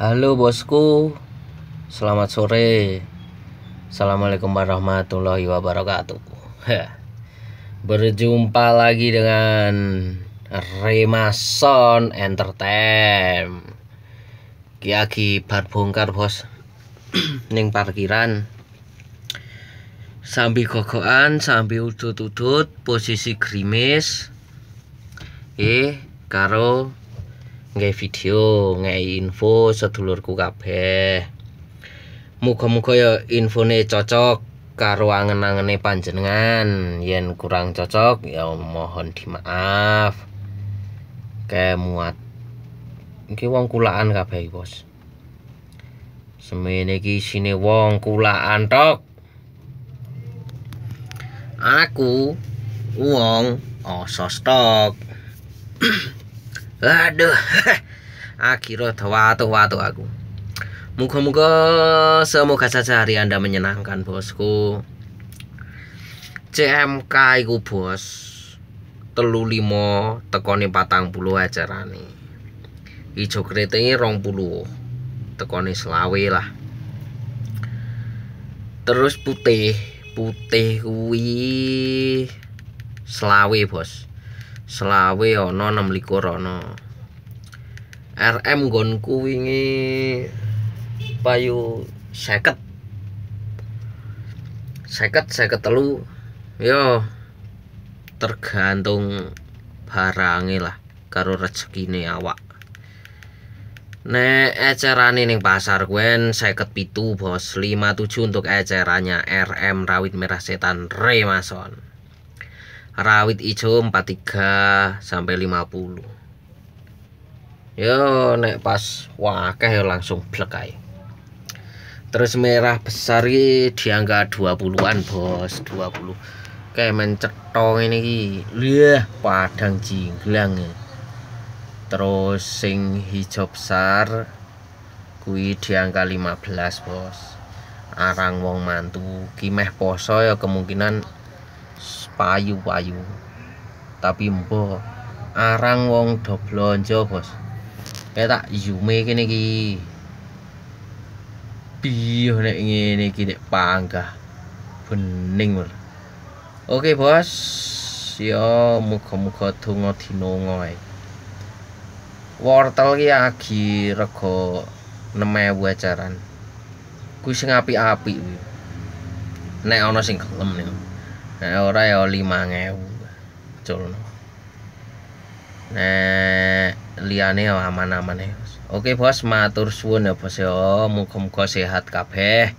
Halo bosku, selamat sore. Assalamualaikum warahmatullahi wabarakatuh. Berjumpa lagi dengan Remason Entertain. Kiaki bar bongkar bos, neng parkiran. Sambil gogoan, sambil udut-udut, posisi grimis. Eh, karo nge video nge info sedulurku kabeh muga-muga ya infone cocok karo angen-angene panjenengan yen kurang cocok ya mohon dimaaf ke muat. iki wong kulaan kabeh bos semene iki sine wong kulaan tok aku wong sos tok aduh akhirnya waduh-waduh aku Muka-muka semoga saja hari Anda menyenangkan bosku. CMK iku bos. Telu limo tekoni patang puluh acarane. Ijo keretanya rong puluh. Tekoni selawe lah. Terus putih. Putih kuwi selawe bos selawe ana 26 ana RM gonku wingi payu seket, seket seket telu yo tergantung barangnya lah karo nih awak Nek eceran ini pasar Gwen seket pitu bos lima tujuh untuk ecerannya RM rawit merah setan Remason rawit empat 43 sampai 50 yo nek pas wakeh yo langsung blek terus merah besar ini di angka 20-an bos 20 kayak mencetong ini lihat padang jinglang e. terus sing hijau besar kui di angka 15 bos arang wong mantu kimeh poso ya kemungkinan payu-payu tapi mbo arang wong do blonjo bos kayak tak yume kene iki piye nek ngene iki nek panggah bening Oke, okay bos yo muga-muga donga dinongo ae wortel ki agi rego 6000 ajaran kuwi sing apik nek ana sing gelem nih ya. Nek eh, ora ya 5000. Culno. Nek liyane aman-aman ya. E, Oke, Bos, matur suwun ya, Bos ya. Muga-muga sehat kabeh.